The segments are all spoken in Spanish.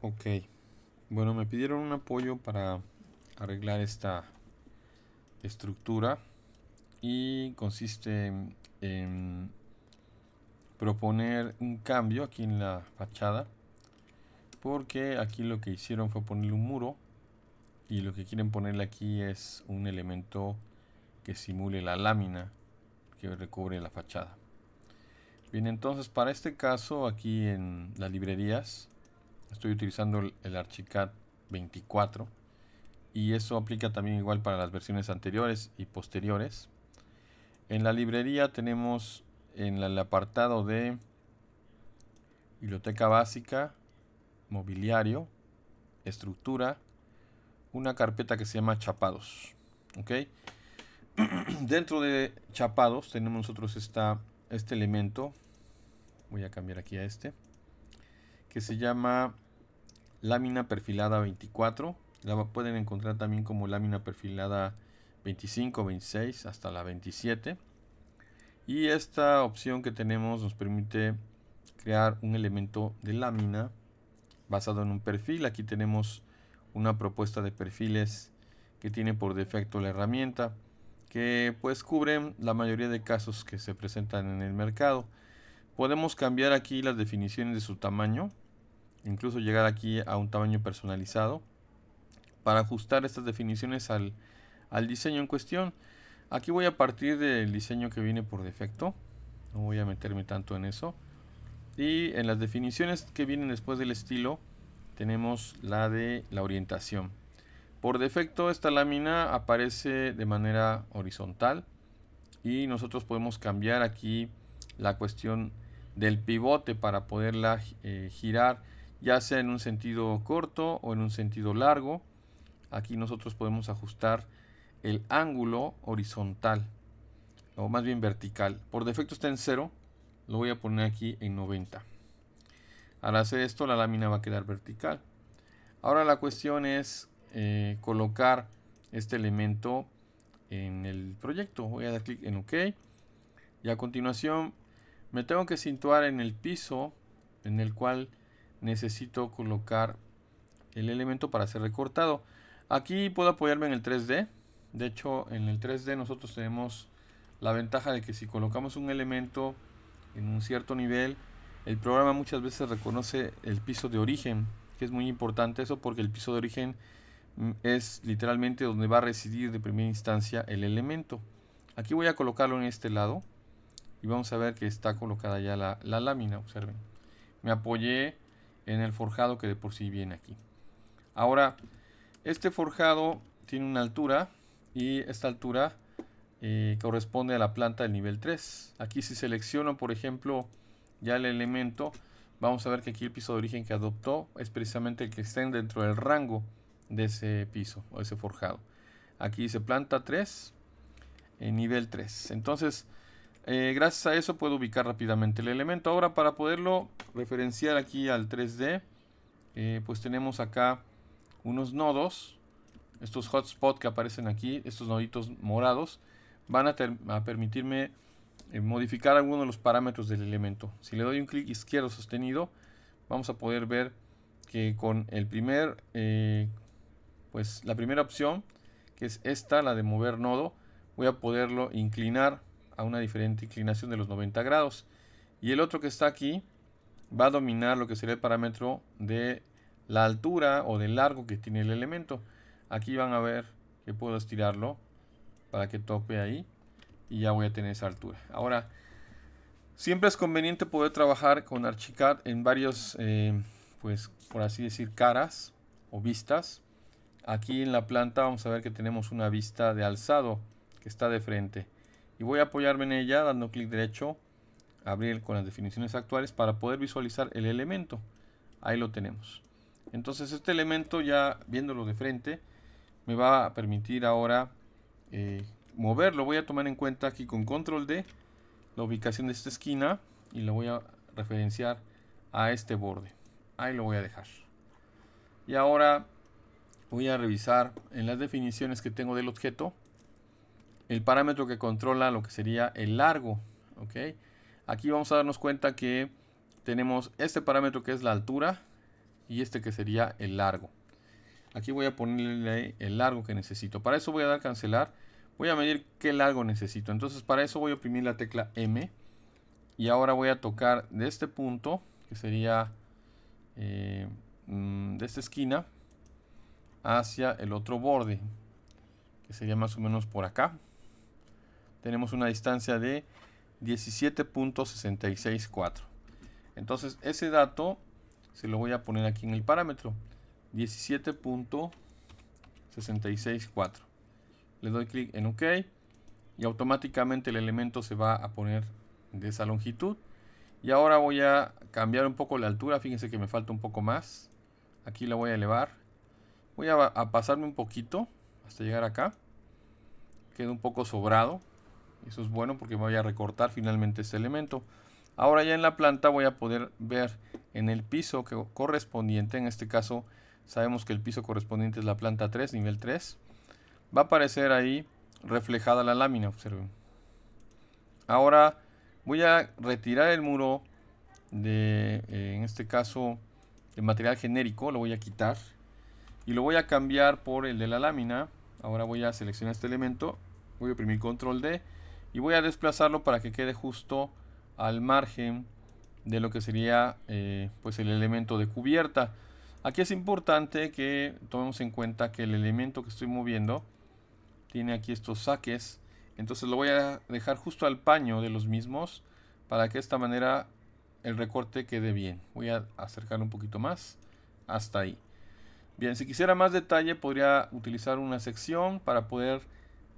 Ok. Bueno, me pidieron un apoyo para arreglar esta estructura y consiste en proponer un cambio aquí en la fachada porque aquí lo que hicieron fue ponerle un muro y lo que quieren ponerle aquí es un elemento que simule la lámina que recubre la fachada bien entonces para este caso aquí en las librerías Estoy utilizando el, Archicad 24 y eso aplica también igual para las versiones anteriores y posteriores. En la librería tenemos en el apartado de biblioteca básica, mobiliario, estructura, una carpeta que se llama chapados. Dentro de chapados tenemos nosotros este elemento, voy a cambiar aquí a este, que se llama lámina perfilada 24. La pueden encontrar también como lámina perfilada 25, 26 hasta la 27. Y esta opción que tenemos nos permite crear un elemento de lámina basado en un perfil. Aquí tenemos una propuesta de perfiles que tiene por defecto la herramienta que pues cubren la mayoría de casos que se presentan en el mercado. Podemos cambiar aquí las definiciones de su tamaño incluso llegar aquí a un tamaño personalizado para ajustar estas definiciones al, diseño en cuestión. Aquí voy a partir del diseño que viene por defecto, no voy a meterme tanto en eso. Y en las definiciones que vienen después del estilo tenemos la de la orientación. Por defecto esta lámina aparece de manera horizontal y nosotros podemos cambiar aquí la cuestión del pivote para poderla eh, girar ya sea en un sentido corto o en un sentido largo. Aquí nosotros podemos ajustar el ángulo horizontal o más bien vertical. Por defecto está en 0, lo voy a poner aquí en 90. Al hacer esto la lámina va a quedar vertical. Ahora la cuestión es eh, colocar este elemento en el proyecto. Voy a dar clic en OK. Y a continuación me tengo que situar en el piso en el cual necesito colocar el elemento para ser recortado. Aquí puedo apoyarme en el 3D. De hecho, en el 3D nosotros tenemos la ventaja de que si colocamos un elemento en un cierto nivel, el programa muchas veces reconoce el piso de origen, que es muy importante eso porque el piso de origen mm, es literalmente donde va a residir de primera instancia el elemento. Aquí voy a colocarlo en este lado y vamos a ver que está colocada ya la, la lámina, observen. Me apoyé en el forjado que de por sí viene aquí. Ahora, este forjado tiene una altura y esta altura eh, corresponde a la planta del nivel 3. Aquí si selecciono, por ejemplo, ya el elemento, vamos a ver que aquí el piso de origen que adoptó es precisamente el que estén dentro del rango de ese piso o ese forjado. Aquí dice planta 3, en eh, nivel 3. Entonces, eh, gracias a eso puedo ubicar rápidamente el elemento. Ahora para poderlo referenciar aquí al 3D, eh, pues tenemos acá unos nodos. Estos hotspots que aparecen aquí, estos noditos morados, van a, permitirme eh, modificar algunos de los parámetros del elemento. Si le doy un clic izquierdo sostenido, vamos a poder ver que con el primer, pues la primera opción, que es esta, la de mover nodo, voy a poderlo inclinar a una diferente inclinación de los 90 grados. Y el otro que está aquí va a dominar lo que sería el parámetro de la altura o del largo que tiene el elemento. Aquí van a ver que puedo estirarlo para que tope ahí y ya voy a tener esa altura. Ahora, siempre es conveniente poder trabajar con Archicad en varios, eh, pues por así decir, caras o vistas. Aquí en la planta vamos a ver que tenemos una vista de alzado que está de frente y voy a apoyarme en ella dando clic derecho, abrir con las definiciones actuales para poder visualizar el elemento. Ahí lo tenemos. Entonces este elemento ya viéndolo de frente me va a permitir ahora eh, moverlo. Voy a tomar en cuenta aquí con control D la ubicación de esta esquina y lo voy a referenciar a este borde. Ahí lo voy a dejar. Y ahora voy a revisar en las definiciones que tengo del objeto el parámetro que controla lo que sería el largo. ¿ok? Aquí vamos a darnos cuenta que tenemos este parámetro que es la altura y este que sería el largo. Aquí voy a ponerle el largo que necesito. Para eso voy a dar cancelar. Voy a medir qué largo necesito. Entonces para eso voy a oprimir la tecla M. Y ahora voy a tocar de este punto, que sería eh, mm, de esta esquina, hacia el otro borde, que sería más o menos por acá tenemos una distancia de 17.664. Entonces ese dato se lo voy a poner aquí en el parámetro. 17.664. Le doy clic en OK y automáticamente el elemento se va a poner de esa longitud. Y ahora voy a cambiar un poco la altura. Fíjense que me falta un poco más. Aquí la voy a elevar. Voy a, pasarme un poquito hasta llegar acá. Queda un poco sobrado. Eso es bueno porque voy a recortar finalmente este elemento. Ahora ya en la planta voy a poder ver en el piso correspondiente, en este caso sabemos que el piso correspondiente es la planta 3, nivel 3. Va a aparecer ahí reflejada la lámina, observen. Ahora voy a retirar el muro de, eh, en este caso, el material genérico, lo voy a quitar y lo voy a cambiar por el de la lámina. Ahora voy a seleccionar este elemento, voy a oprimir control D y voy a desplazarlo para que quede justo al margen de lo que sería eh, pues el elemento de cubierta aquí es importante que tomemos en cuenta que el elemento que estoy moviendo tiene aquí estos saques entonces lo voy a dejar justo al paño de los mismos para que de esta manera el recorte quede bien voy a acercar un poquito más hasta ahí bien si quisiera más detalle podría utilizar una sección para poder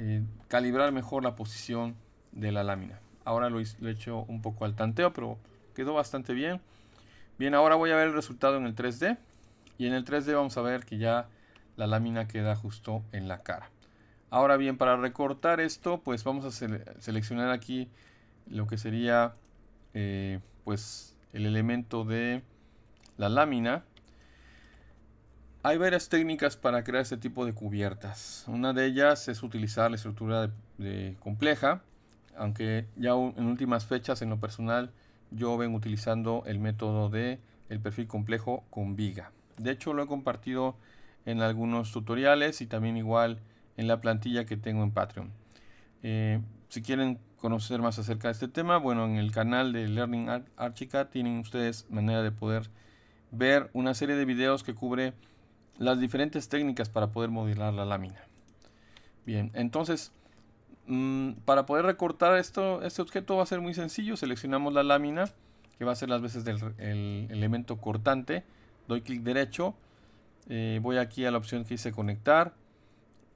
eh, calibrar mejor la posición de la lámina. Ahora lo, he hecho un poco al tanteo, pero quedó bastante bien. Bien, ahora voy a ver el resultado en el 3D. Y en el 3D vamos a ver que ya la lámina queda justo en la cara. Ahora bien, para recortar esto, pues vamos a seleccionar aquí lo que sería eh, pues el elemento de la lámina hay varias técnicas para crear este tipo de cubiertas. Una de ellas es utilizar la estructura de, compleja, aunque ya en últimas fechas en lo personal yo ven utilizando el método de el perfil complejo con viga. De hecho lo he compartido en algunos tutoriales y también igual en la plantilla que tengo en Patreon. Eh, si quieren conocer más acerca de este tema, bueno, en el canal de Learning Archica tienen ustedes manera de poder ver una serie de videos que cubre las diferentes técnicas para poder modelar la lámina. Bien, entonces, mm, para poder recortar esto, este objeto va a ser muy sencillo. Seleccionamos la lámina, que va a ser las veces del el elemento cortante. Doy clic derecho. Eh, voy aquí a la opción que dice conectar.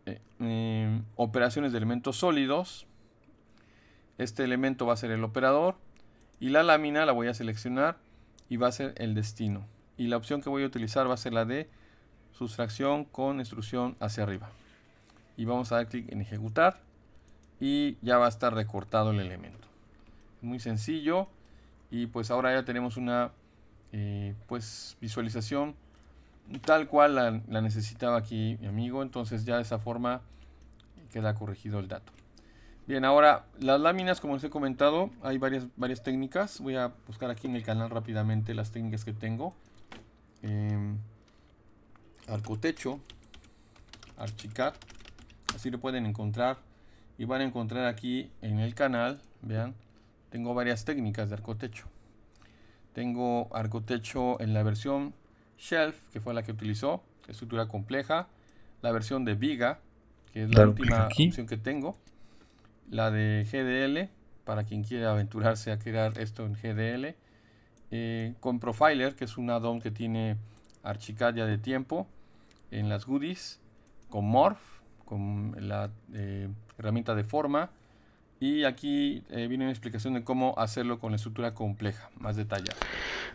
Eh, eh, operaciones de elementos sólidos. Este elemento va a ser el operador. Y la lámina la voy a seleccionar y va a ser el destino. Y la opción que voy a utilizar va a ser la de sustracción con instrucción hacia arriba. Y vamos a dar clic en ejecutar y ya va a estar recortado el elemento. Muy sencillo y pues ahora ya tenemos una eh, pues visualización tal cual la, necesitaba aquí mi amigo. Entonces ya de esa forma queda corregido el dato. Bien, ahora las láminas, como les he comentado, hay varias, varias técnicas. Voy a buscar aquí en el canal rápidamente las técnicas que tengo. Em, Arcotecho, Archicat, así lo pueden encontrar y van a encontrar aquí en el canal, vean, tengo varias técnicas de arcotecho. Tengo arcotecho en la versión Shelf, que fue la que utilizó, estructura compleja, la versión de Viga, que es la, última pues opción que tengo, la de GDL, para quien quiera aventurarse a crear esto en GDL, eh, con Profiler, que es un add que tiene ya de tiempo, en las goodies, con Morph, con la eh, herramienta de forma. Y aquí eh, viene una explicación de cómo hacerlo con la estructura compleja, más detallada.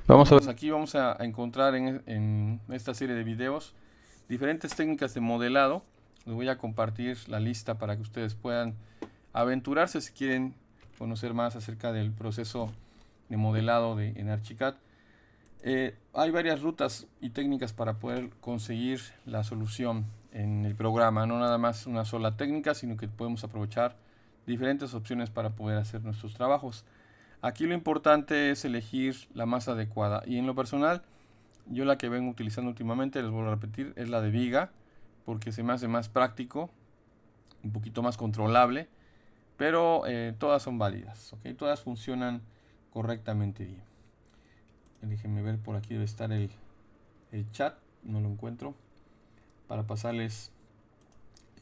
Vamos a ver aquí vamos a encontrar en, esta serie de videos diferentes técnicas de modelado. Les voy a compartir la lista para que ustedes puedan aventurarse si quieren conocer más acerca del proceso de modelado de, en Archicad. Eh, hay varias rutas y técnicas para poder conseguir la solución en el programa, no nada más una sola técnica, sino que podemos aprovechar diferentes opciones para poder hacer nuestros trabajos. Aquí lo importante es elegir la más adecuada y en lo personal, yo la que vengo utilizando últimamente, les vuelvo a repetir, es la de viga, porque se me hace más práctico, un poquito más controlable, pero eh, todas son válidas, todas funcionan correctamente bien. Déjenme ver, por aquí debe estar el, chat. No lo encuentro. Para pasarles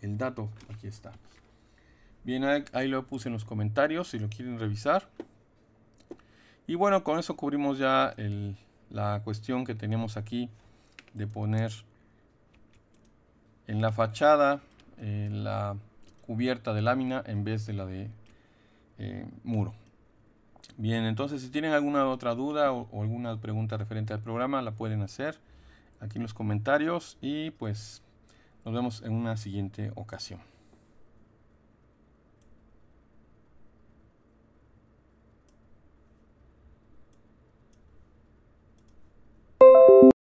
el dato. Aquí está. Bien, ahí lo puse en los comentarios si lo quieren revisar. Y bueno, con eso cubrimos ya la cuestión que teníamos aquí de poner en la fachada eh, la cubierta de lámina en vez de la de eh, muro. Bien, entonces si tienen alguna otra duda o, alguna pregunta referente al programa, la pueden hacer aquí en los comentarios y pues nos vemos en una siguiente ocasión.